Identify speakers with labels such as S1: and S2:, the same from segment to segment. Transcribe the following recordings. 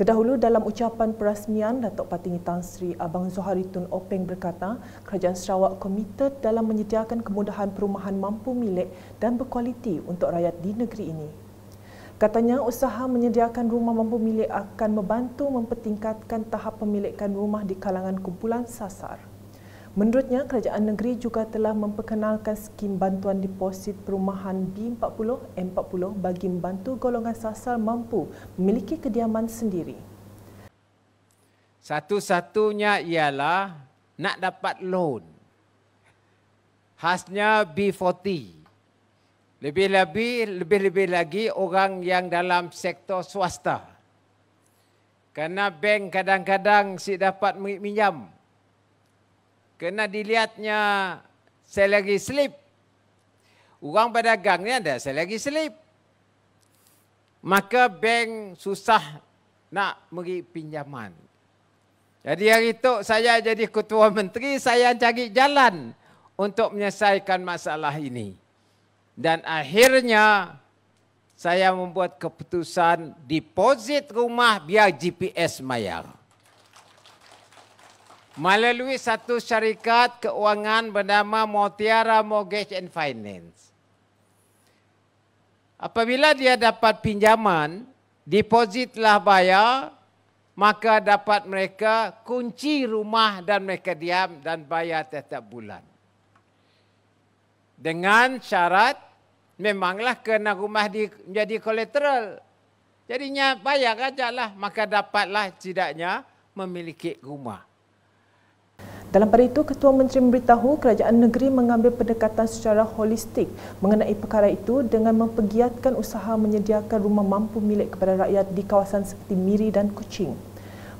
S1: Terdahulu dalam ucapan perasmian Datuk Patingi Tan Sri Abang Zohari Tun Openg berkata, Kerajaan Sarawak komited dalam menyediakan kemudahan perumahan mampu milik dan berkualiti untuk rakyat di negeri ini. Katanya usaha menyediakan rumah mampu milik akan membantu mempertingkatkan tahap pemilikan rumah di kalangan kumpulan sasar. Menurutnya, kerajaan negeri juga telah memperkenalkan skim bantuan deposit perumahan B40 M40 bagi membantu golongan sasar mampu memiliki kediaman sendiri.
S2: Satu-satunya ialah nak dapat loan. Khasnya B40. Lebih-lebih lebih-lebih lagi orang yang dalam sektor swasta. Kerana bank kadang-kadang si dapat minyam kena dilihatnya lagi slip. Orang pedagang ni ada saya lagi slip. Maka bank susah nak beri pinjaman. Jadi hari itu saya jadi ketua menteri, saya cari jalan untuk menyelesaikan masalah ini. Dan akhirnya saya membuat keputusan deposit rumah biar GPS mayar melalui satu syarikat keuangan bernama MoTiara Mortgage and Finance. Apabila dia dapat pinjaman, depositlah bayar, maka dapat mereka kunci rumah dan mereka diam dan bayar setiap bulan. Dengan syarat memanglah kena rumah di, menjadi kolateral. Jadinya bayar saja maka dapatlah tidaknya memiliki rumah.
S1: Dalam pada itu, Ketua Menteri memberitahu kerajaan negeri mengambil pendekatan secara holistik mengenai perkara itu dengan mempergiatkan usaha menyediakan rumah mampu milik kepada rakyat di kawasan seperti Miri dan Kuching.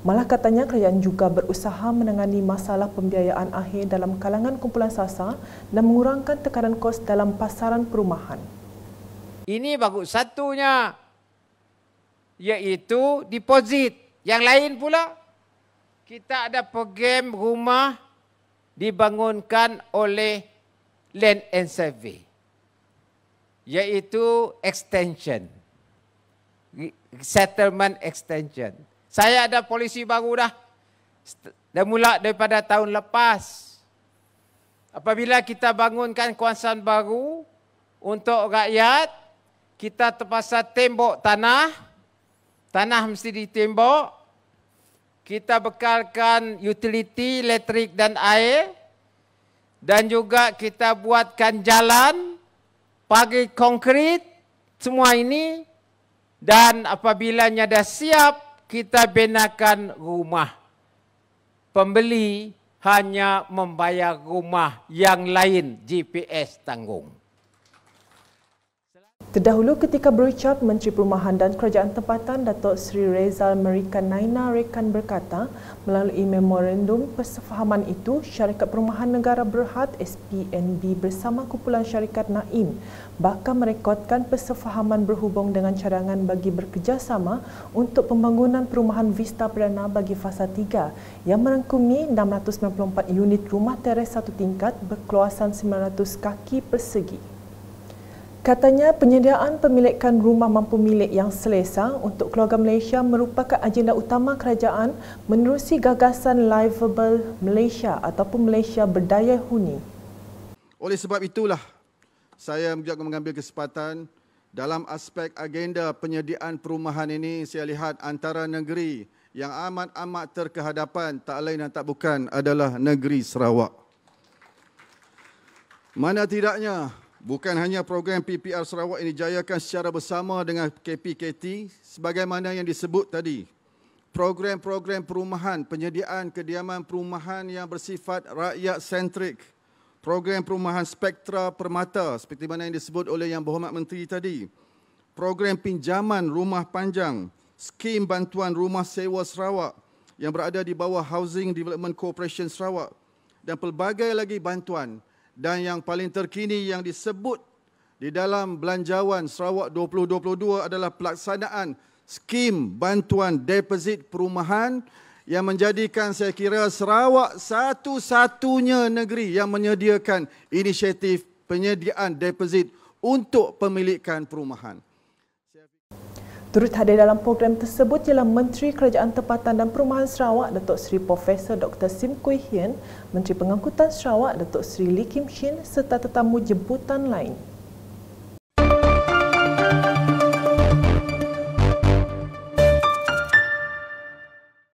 S1: Malah katanya kerajaan juga berusaha menangani masalah pembiayaan akhir dalam kalangan kumpulan sasa dan mengurangkan tekanan kos dalam pasaran perumahan.
S2: Ini bagus satunya iaitu deposit. Yang lain pula kita ada program rumah dibangunkan oleh Land and Survey iaitu extension settlement extension. Saya ada polisi baru dah. Dah mula daripada tahun lepas. Apabila kita bangunkan kawasan baru untuk rakyat, kita terpaksa tembok tanah. Tanah mesti ditembok kita bekalkan utiliti elektrik dan air dan juga kita buatkan jalan pagi konkrit semua ini dan apabilanya dah siap kita benakan rumah. Pembeli hanya membayar rumah yang lain GPS tanggung.
S1: Terdahulu ketika berucap, Menteri Perumahan dan Kerajaan Tempatan Datuk Sri Rezal Merika Naina Rekan berkata melalui memorandum persefahaman itu, Syarikat Perumahan Negara Berhad SPNB bersama Kumpulan Syarikat Naim bakal merekodkan persefahaman berhubung dengan cadangan bagi bekerjasama untuk pembangunan perumahan Vista Perdana bagi Fasa 3 yang merangkumi 694 unit rumah teres satu tingkat berkeluasan 900 kaki persegi. Katanya penyediaan pemilikan rumah mampu milik yang selesa untuk keluarga Malaysia merupakan agenda utama kerajaan menerusi gagasan Livable Malaysia ataupun Malaysia Berdaya Huni.
S3: Oleh sebab itulah saya juga mengambil kesempatan dalam aspek agenda penyediaan perumahan ini saya lihat antara negeri yang amat-amat terkehadapan tak lain dan tak bukan adalah negeri Sarawak. Mana tidaknya Bukan hanya program PPR Sarawak ini jayakan secara bersama dengan KPKT sebagaimana yang disebut tadi. Program-program perumahan, penyediaan kediaman perumahan yang bersifat rakyat sentrik. Program perumahan spektra permata seperti mana yang disebut oleh Yang Berhormat Menteri tadi. Program pinjaman rumah panjang, skim bantuan rumah sewa Sarawak yang berada di bawah Housing Development Corporation Sarawak dan pelbagai lagi bantuan dan yang paling terkini yang disebut di dalam belanjawan Sarawak 2022 adalah pelaksanaan skim bantuan deposit perumahan yang menjadikan saya kira Sarawak satu-satunya negeri yang menyediakan inisiatif penyediaan deposit untuk pemilikan perumahan.
S1: Turut hadir dalam program tersebut ialah Menteri Kerajaan Tempatan dan Perumahan Sarawak Datuk Seri Profesor Dr. Sim Kui Hien, Menteri Pengangkutan Sarawak Datuk Seri Lee Kim Shin serta tetamu jemputan lain.